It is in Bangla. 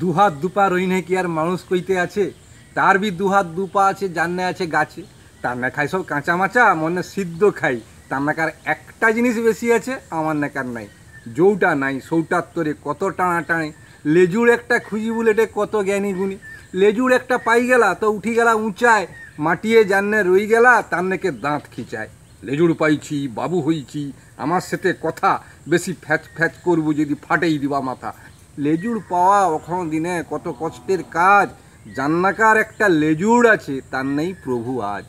দুহাত দুপা নাই কি আর মানুষ কইতে আছে তার বি দুহাত দুপা আছে জান্নে আছে গাছে তার না খাই সব কাঁচা মাচা মনে সিদ্ধ খাই তার নাকার একটা জিনিস বেশি আছে আমার নাকার নাই যৌটা নাই সৌটার তোরে কত টানা টানে লেজুর একটা খুঁজি বুলেটে কত জ্ঞানী গুণী লেজুর একটা পাই গেলা তো উঠি গেলা উঁচায় মাটিয়ে জান্নে রই গেলা তার নাকে দাঁত খিচায় লেজুর পাইছি বাবু হইছি আমার সাথে কথা বেশি ফ্যাচ ফ্যাচ করবো যদি ফাটেই দিবা মাথা লেজুড় পাওয়া ওখন দিনে কত কষ্টের কাজ জান্নাকার একটা লেজুড় আছে তার নেই প্রভু আজ